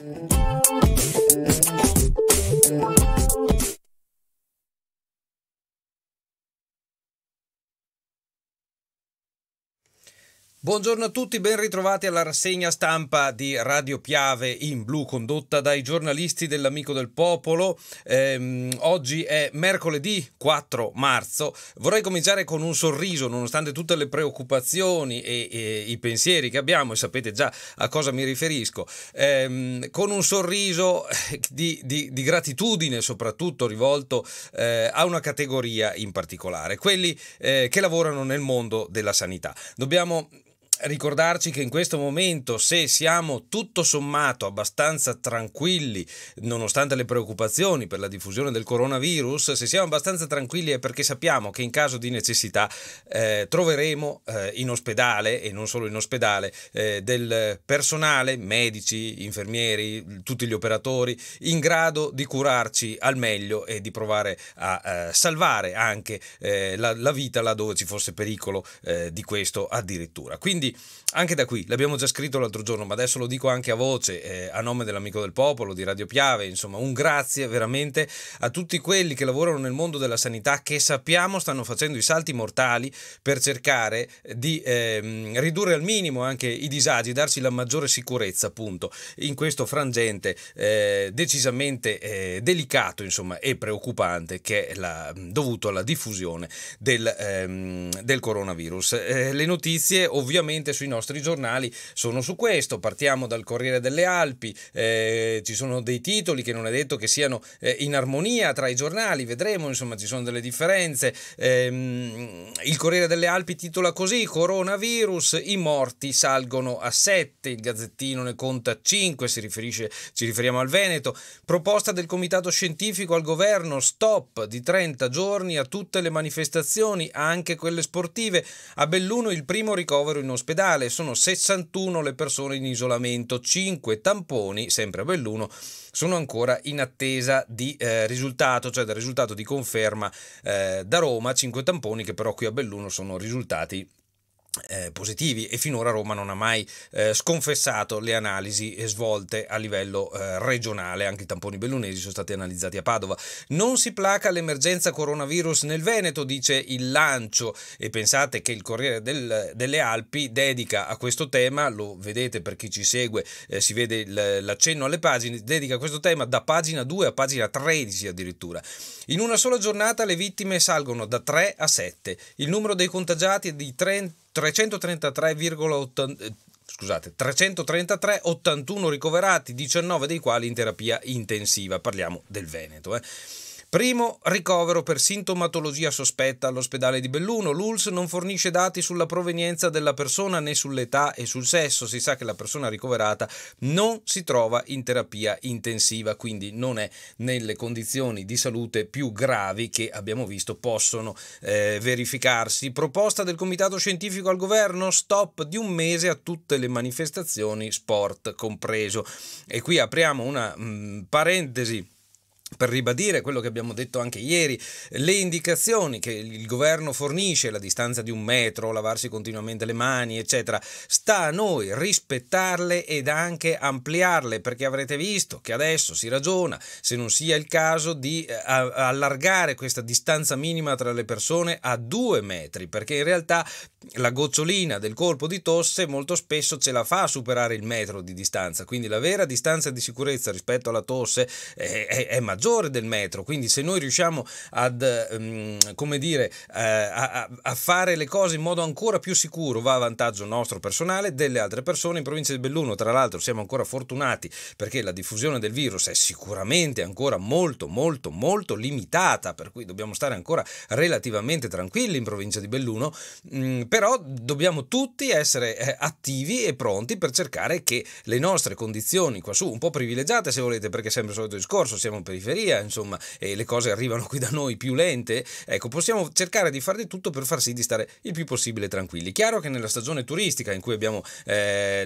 Thank you. Buongiorno a tutti, ben ritrovati alla rassegna stampa di Radio Piave in blu condotta dai giornalisti dell'Amico del Popolo. Ehm, oggi è mercoledì 4 marzo. Vorrei cominciare con un sorriso, nonostante tutte le preoccupazioni e, e i pensieri che abbiamo, e sapete già a cosa mi riferisco, ehm, con un sorriso eh, di, di, di gratitudine soprattutto rivolto eh, a una categoria in particolare, quelli eh, che lavorano nel mondo della sanità. Dobbiamo ricordarci che in questo momento, se siamo tutto sommato abbastanza tranquilli, nonostante le preoccupazioni per la diffusione del coronavirus, se siamo abbastanza tranquilli è perché sappiamo che in caso di necessità eh, troveremo eh, in ospedale e non solo in ospedale eh, del personale, medici, infermieri, tutti gli operatori in grado di curarci al meglio e di provare a eh, salvare anche eh, la, la, vita laddove ci fosse pericolo eh, di questo addirittura. Quindi anche da qui, l'abbiamo già scritto l'altro giorno, ma adesso lo dico anche a voce, eh, a nome dell'amico del popolo, di Radio Piave, insomma, un grazie veramente a tutti quelli che lavorano nel mondo della sanità che sappiamo stanno facendo i salti mortali per cercare di eh, ridurre al minimo anche i disagi, darci la maggiore sicurezza appunto in questo frangente eh, decisamente eh, delicato insomma, e preoccupante che è la, dovuto alla diffusione del, ehm, del coronavirus. Eh, le notizie ovviamente naturalmente sui nostri giornali sono su questo. Partiamo dal Corriere delle Alpi, eh, ci sono dei titoli che non è detto che siano eh, in armonia tra i giornali, vedremo, insomma ci sono delle differenze. Eh, il Corriere delle Alpi titola così, coronavirus, i morti salgono a 7, il Gazzettino ne conta 5, si riferisce, ci riferiamo al Veneto. Proposta del Comitato Scientifico al Governo, stop di 30 giorni a tutte le manifestazioni, anche quelle sportive. A Belluno il primo ricovero in ospedale ospedale, sono 61 le persone in isolamento, 5 tamponi, sempre a Belluno, sono ancora in attesa di eh, risultato, cioè del risultato di conferma eh, da Roma, 5 tamponi che però qui a Belluno sono risultati eh, positivi e finora Roma non ha mai eh, sconfessato le analisi svolte a livello eh, regionale, anche i tamponi bellunesi sono stati analizzati a Padova. Non si placa l'emergenza coronavirus nel Veneto, dice il lancio e pensate che il Corriere del, delle Alpi dedica a questo tema, lo vedete per chi ci segue, eh, si vede l'accenno alle pagine, dedica a questo tema da pagina 2 a pagina 13 addirittura. In una sola giornata le vittime salgono da 3 a 7, il numero dei contagiati è di 30 333,81 eh, scusate, 333, 81 ricoverati, 19 dei quali in terapia intensiva. Parliamo del Veneto. Eh. Primo, ricovero per sintomatologia sospetta all'ospedale di Belluno. L'ULS non fornisce dati sulla provenienza della persona né sull'età e sul sesso. Si sa che la persona ricoverata non si trova in terapia intensiva, quindi non è nelle condizioni di salute più gravi che abbiamo visto possono eh, verificarsi. Proposta del Comitato Scientifico al Governo, stop di un mese a tutte le manifestazioni, sport compreso. E qui apriamo una mh, mm, parentesi per ribadire quello che abbiamo detto anche ieri, le indicazioni che il governo fornisce, la distanza di un metro, lavarsi continuamente le mani, eccetera, sta a noi rispettarle ed anche ampliarle, perché avrete visto che adesso si ragiona se non sia il caso di eh, allargare questa distanza minima tra le persone a due metri, perché in realtà la gocciolina del colpo di tosse molto spesso ce la fa a superare il metro di distanza, quindi la vera distanza di sicurezza rispetto alla tosse è, eh, è, è maggiore maggiore del metro, quindi se noi riusciamo ad, ehm, come dire, eh, a, a, fare le cose in modo ancora più sicuro va a vantaggio nostro personale, e delle altre persone. In provincia di Belluno, tra l'altro, siamo ancora fortunati perché la diffusione del virus è sicuramente ancora molto, molto, molto limitata, per cui dobbiamo stare ancora relativamente tranquilli in provincia di Belluno, mh, mm, però dobbiamo tutti essere eh, attivi e pronti per cercare che le nostre condizioni qua su, un po' privilegiate se volete, perché sempre il solito discorso, siamo periferici periferia, insomma, e le cose arrivano qui da noi più lente, ecco, possiamo cercare di fare di tutto per far sì di stare il più possibile tranquilli. Chiaro che nella stagione turistica in cui abbiamo eh,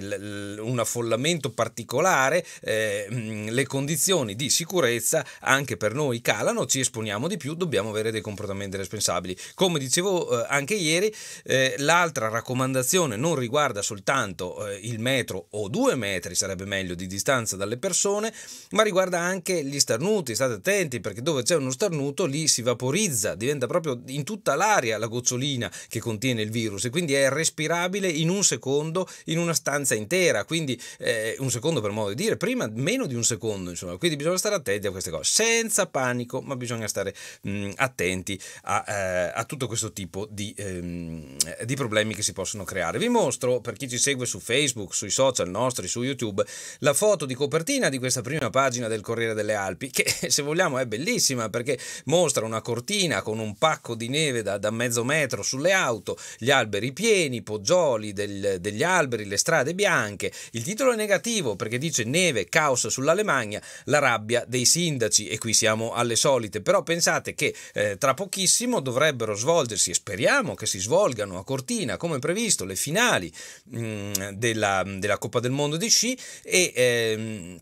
un affollamento particolare, eh, mm, le condizioni di sicurezza anche per noi calano, ci esponiamo di più, dobbiamo avere dei comportamenti responsabili. Come dicevo eh, anche ieri, eh, l'altra raccomandazione non riguarda soltanto eh, il metro o due metri, sarebbe meglio, di distanza dalle persone, ma riguarda anche gli starnuti, state attenti perché dove c'è uno starnuto lì si vaporizza, diventa proprio in tutta l'aria la gocciolina che contiene il virus e quindi è respirabile in un secondo in una stanza intera, quindi eh, un secondo per modo di dire, prima meno di un secondo insomma, quindi bisogna stare attenti a queste cose, senza panico, ma bisogna stare mh, attenti a, eh, a, tutto questo tipo di, ehm, di problemi che si possono creare. Vi mostro per chi ci segue su Facebook, sui social nostri, su YouTube, la foto di copertina di questa prima pagina del Corriere delle Alpi, che se vogliamo è bellissima perché mostra una cortina con un pacco di neve da, da mezzo metro sulle auto, gli alberi pieni, i poggioli del, degli alberi, le strade bianche. Il titolo è negativo perché dice neve, caos sull'Alemagna, la rabbia dei sindaci e qui siamo alle solite, però pensate che eh, tra pochissimo dovrebbero svolgersi e speriamo che si svolgano a Cortina come previsto le finali mh, mm, della, della, Coppa del Mondo di sci e ehm,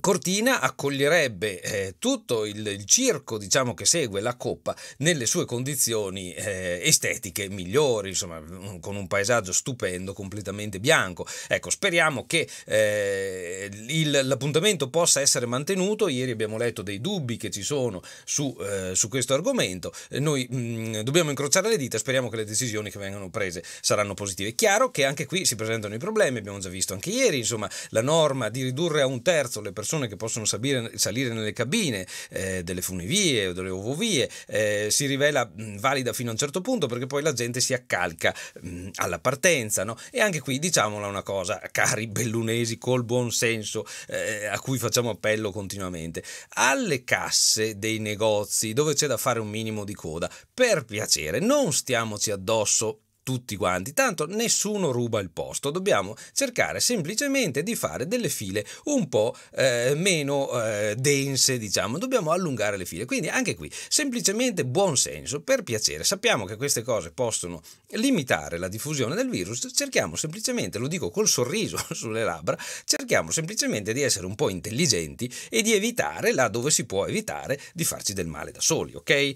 Cortina accoglierebbe eh, tutto il, il circo diciamo, che segue la coppa nelle sue condizioni eh, estetiche migliori, insomma, mm, con un paesaggio stupendo, completamente bianco. Ecco, speriamo che eh, il, l'appuntamento possa essere mantenuto. Ieri abbiamo letto dei dubbi che ci sono su, eh, su questo argomento. Eh, noi mh, mm, dobbiamo incrociare le dita, speriamo che le decisioni che vengano prese saranno positive. È chiaro che anche qui si presentano i problemi, abbiamo già visto anche ieri, insomma, la norma di ridurre a un terzo le le persone che possono sabire, salire nelle cabine eh, delle funivie o delle ovovie eh, si rivela mh, mm, valida fino a un certo punto perché poi la gente si accalca mh, mm, alla partenza. No? E anche qui diciamola una cosa, cari bellunesi, col buon senso eh, a cui facciamo appello continuamente, alle casse dei negozi dove c'è da fare un minimo di coda, per piacere, non stiamoci addosso tutti quanti, tanto nessuno ruba il posto, dobbiamo cercare semplicemente di fare delle file un po' eh, meno eh, dense, diciamo, dobbiamo allungare le file. Quindi anche qui, semplicemente buon senso, per piacere, sappiamo che queste cose possono limitare la diffusione del virus, cerchiamo semplicemente, lo dico col sorriso sulle labbra, cerchiamo semplicemente di essere un po' intelligenti e di evitare, là dove si può evitare, di farci del male da soli, ok?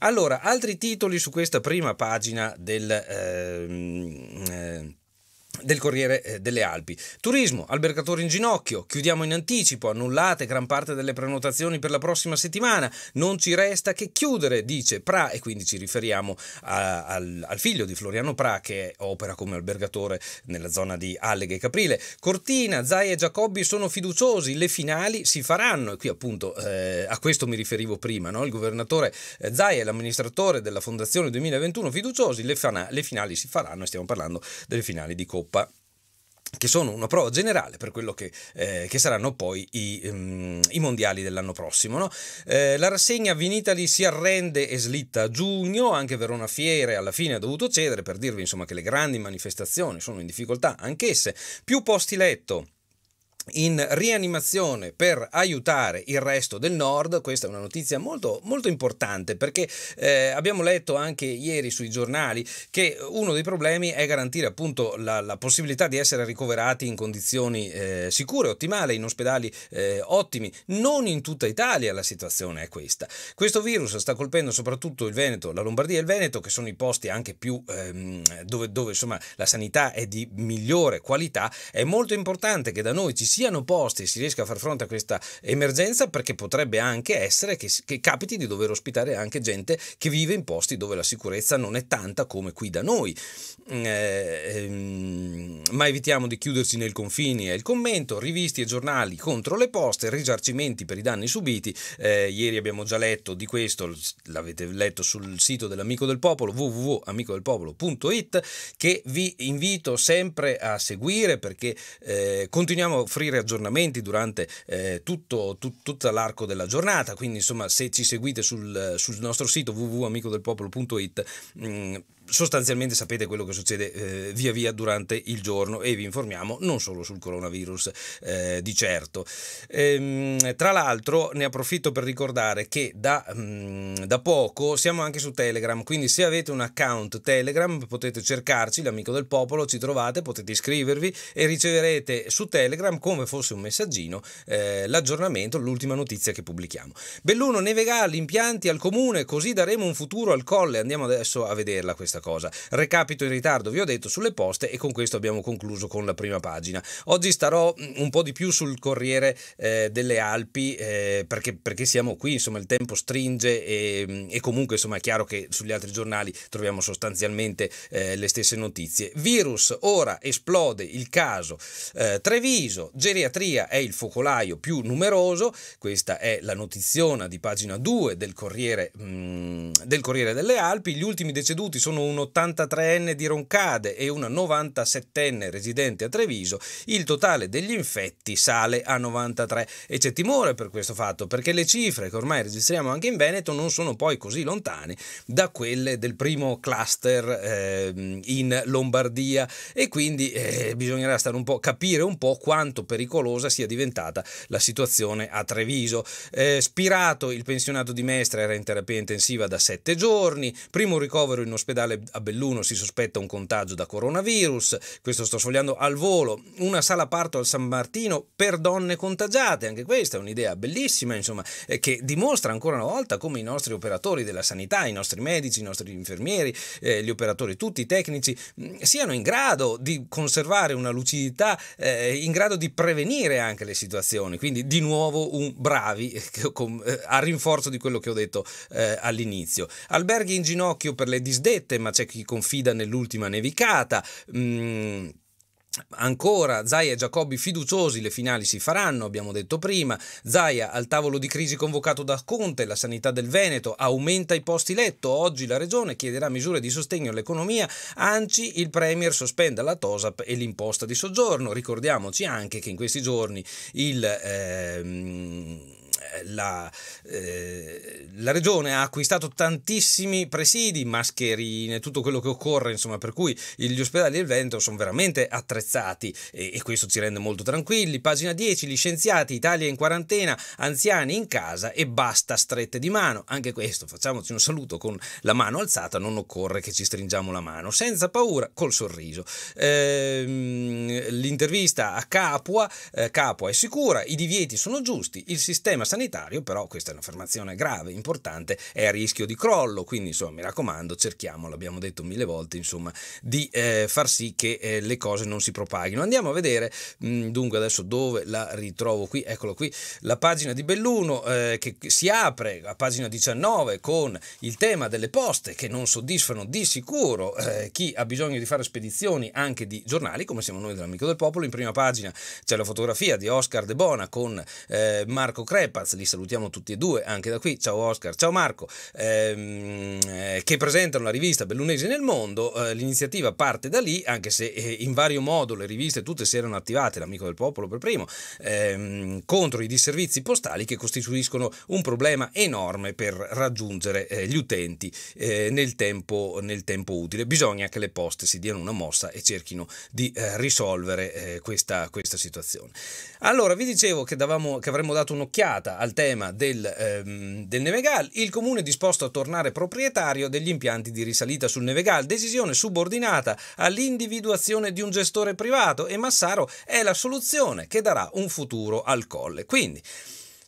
Allora, altri titoli su questa prima pagina del... Eh, e, del Corriere eh, delle Alpi. Turismo, albergatori in ginocchio, chiudiamo in anticipo, annullate gran parte delle prenotazioni per la prossima settimana, non ci resta che chiudere, dice Pra, e quindi ci riferiamo a, al, al, figlio di Floriano Pra che opera come albergatore nella zona di Alleghe e Caprile. Cortina, Zai e Giacobbi sono fiduciosi, le finali si faranno e qui appunto eh, a questo mi riferivo prima, no? il governatore eh, Zai e l'amministratore della Fondazione 2021 fiduciosi, le, fana, le finali si faranno e stiamo parlando delle finali di Coppa Coppa che sono una prova generale per quello che, eh, che saranno poi i, um, i mondiali dell'anno prossimo. No? Eh, la rassegna Vinitali si arrende e slitta a giugno, anche Verona Fiere alla fine ha dovuto cedere per dirvi insomma, che le grandi manifestazioni sono in difficoltà anch'esse, più posti letto in rianimazione per aiutare il resto del nord. Questa è una notizia molto, molto importante perché eh, abbiamo letto anche ieri sui giornali che uno dei problemi è garantire appunto la, la possibilità di essere ricoverati in condizioni eh, sicure, ottimali, in ospedali eh, ottimi. Non in tutta Italia la situazione è questa. Questo virus sta colpendo soprattutto il Veneto, la Lombardia e il Veneto, che sono i posti anche più ehm, dove, dove insomma la sanità è di migliore qualità. È molto importante che da noi ci sia siano posti e si riesca a far fronte a questa emergenza perché potrebbe anche essere che, che capiti di dover ospitare anche gente che vive in posti dove la sicurezza non è tanta come qui da noi. Mm, eh, ehm, ma evitiamo di chiuderci nel confini è il commento, rivisti e giornali contro le poste, risarcimenti per i danni subiti, eh, ieri abbiamo già letto di questo, l'avete letto sul sito dell'Amico del Popolo www.amicodelpopolo.it che vi invito sempre a seguire perché eh, continuiamo a offrire offrire aggiornamenti durante eh, tutto, tut, tutta l'arco della giornata, quindi insomma se ci seguite sul, sul nostro sito www.amicodelpopolo.it sostanzialmente sapete quello che succede eh, via via durante il giorno e vi informiamo non solo sul coronavirus eh, di certo. Ehm, tra l'altro ne approfitto per ricordare che da, mh, mm, da, poco siamo anche su Telegram, quindi se avete un account Telegram potete cercarci, l'amico del popolo, ci trovate, potete iscrivervi e riceverete su Telegram come fosse un messaggino eh, l'aggiornamento, l'ultima notizia che pubblichiamo. Belluno Nevegali, impianti al comune, così daremo un futuro al colle, andiamo adesso a vederla questa questa cosa. Recapito in ritardo, vi ho detto, sulle poste e con questo abbiamo concluso con la prima pagina. Oggi starò mm, un po' di più sul Corriere eh, delle Alpi eh, perché, perché, siamo qui, insomma il tempo stringe e, mm, e, comunque insomma è chiaro che sugli altri giornali troviamo sostanzialmente eh, le stesse notizie. Virus, ora esplode il caso eh, Treviso, geriatria è il focolaio più numeroso, questa è la notizia di pagina 2 del Corriere, mh, mm, del Corriere delle Alpi, gli ultimi deceduti sono un 83enne di Roncade e una 97enne residente a Treviso, il totale degli infetti sale a 93 e c'è timore per questo fatto perché le cifre che ormai registriamo anche in Veneto non sono poi così lontane da quelle del primo cluster eh, in Lombardia e quindi eh, bisognerà stare un po', capire un po' quanto pericolosa sia diventata la situazione a Treviso. Eh, spirato il pensionato di Mestre era in terapia intensiva da sette giorni, primo ricovero in ospedale a Belluno si sospetta un contagio da coronavirus, questo sto sfogliando al volo, una sala parto al San Martino per donne contagiate, anche questa è un'idea bellissima, insomma, eh, che dimostra ancora una volta come i nostri operatori della sanità, i nostri medici, i nostri infermieri, eh, gli operatori tutti, i tecnici, mm, siano in grado di conservare una lucidità, eh, in grado di prevenire anche le situazioni, quindi di nuovo un bravi eh, eh, a rinforzo di quello che ho detto all'inizio. Alberghi in ginocchio per le disdette, ma c'è chi confida nell'ultima nevicata. Mm. Ancora Zaia e Giacobbi fiduciosi, le finali si faranno, abbiamo detto prima. Zaia al tavolo di crisi convocato da Conte, la sanità del Veneto aumenta i posti letto. Oggi la regione chiederà misure di sostegno all'economia. anzi il Premier sospende la TOSAP e l'imposta di soggiorno. Ricordiamoci anche che in questi giorni il. Ehm la, eh, la, regione ha acquistato tantissimi presidi, mascherine, tutto quello che occorre, insomma, per cui gli ospedali del Veneto sono veramente attrezzati e, e questo ci rende molto tranquilli. Pagina 10, gli scienziati, Italia in quarantena, anziani in casa e basta strette di mano. Anche questo, facciamoci un saluto con la mano alzata, non occorre che ci stringiamo la mano, senza paura, col sorriso. Ehm, l'intervista a Capua, eh, Capua è sicura, i divieti sono giusti, il sistema sanitario sanitario, però questa è un'affermazione grave, importante, è a rischio di crollo, quindi insomma mi raccomando cerchiamo, l'abbiamo detto mille volte, insomma, di eh, far sì che eh, le cose non si propaghino. Andiamo a vedere mh, mm, dunque adesso dove la ritrovo qui, eccolo qui, la pagina di Belluno eh, che si apre a pagina 19 con il tema delle poste che non soddisfano di sicuro eh, chi ha bisogno di fare spedizioni anche di giornali, come siamo noi dell'Amico del Popolo, in prima pagina c'è la fotografia di Oscar De Bona con eh, Marco Crepa Diaz, li salutiamo tutti e due, anche da qui, ciao Oscar, ciao Marco, ehm, eh, che presentano la rivista Bellunesi nel mondo, eh, l'iniziativa parte da lì, anche se eh, in vario modo le riviste tutte si erano attivate, l'amico del popolo per primo, ehm, contro i disservizi postali che costituiscono un problema enorme per raggiungere eh, gli utenti eh, nel tempo, nel, tempo, utile. Bisogna che le poste si diano una mossa e cerchino di eh, risolvere questa, questa situazione. Allora, vi dicevo che, davamo, che avremmo dato un'occhiata al tema del, ehm, del Nevegal, il comune è disposto a tornare proprietario degli impianti di risalita sul Nevegal, decisione subordinata all'individuazione di un gestore privato e Massaro è la soluzione che darà un futuro al colle. Quindi,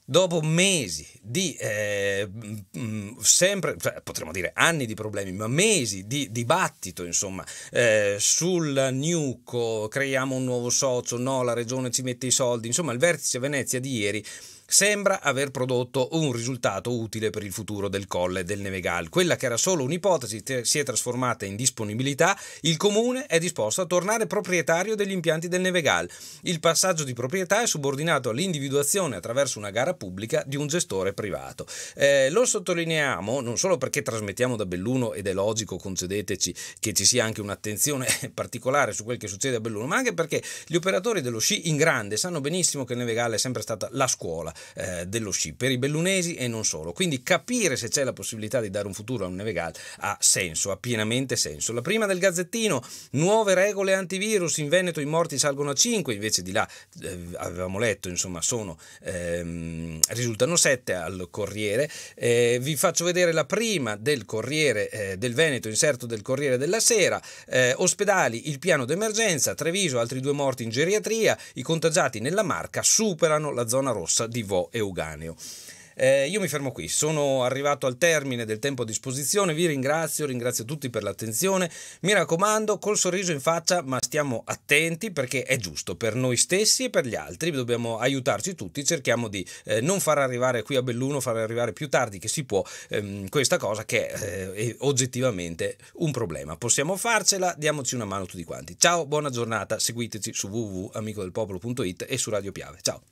dopo mesi di eh, mm, mm, sempre, cioè, potremmo dire anni di problemi, ma mesi di dibattito, insomma, eh, sul Nuco, creiamo un nuovo socio, no, la regione ci mette i soldi, insomma, il vertice Venezia di ieri sembra aver prodotto un risultato utile per il futuro del Colle del Nevegal. Quella che era solo un'ipotesi si è trasformata in disponibilità, il comune è disposto a tornare proprietario degli impianti del Nevegal. Il passaggio di proprietà è subordinato all'individuazione attraverso una gara pubblica di un gestore privato. Eh, lo sottolineiamo non solo perché trasmettiamo da Belluno ed è logico, concedeteci, che ci sia anche un'attenzione particolare su quel che succede a Belluno, ma anche perché gli operatori dello sci in grande sanno benissimo che il Nevegal è sempre stata la scuola eh, dello sci per i bellunesi e non solo. Quindi capire se c'è la possibilità di dare un futuro a un Nevegal ha senso, ha pienamente senso. La prima del Gazzettino, nuove regole antivirus, in Veneto i morti salgono a 5, invece di là eh, avevamo letto, insomma, sono, ehm, risultano 7 al Corriere. Eh, vi faccio vedere la prima del Corriere eh, del Veneto, inserto del Corriere della Sera, eh, ospedali, il piano d'emergenza, Treviso, altri due morti in geriatria, i contagiati nella Marca superano la zona rossa di Ivo Euganeo. Eh, io mi fermo qui, sono arrivato al termine del tempo a disposizione, vi ringrazio, ringrazio tutti per l'attenzione, mi raccomando col sorriso in faccia ma stiamo attenti perché è giusto per noi stessi e per gli altri, dobbiamo aiutarci tutti, cerchiamo di eh, non far arrivare qui a Belluno, far arrivare più tardi che si può ehm, questa cosa che eh, è oggettivamente un problema, possiamo farcela, diamoci una mano tutti quanti, ciao, buona giornata, seguiteci su www.amicodelpopolo.it e su Radio Piave, ciao!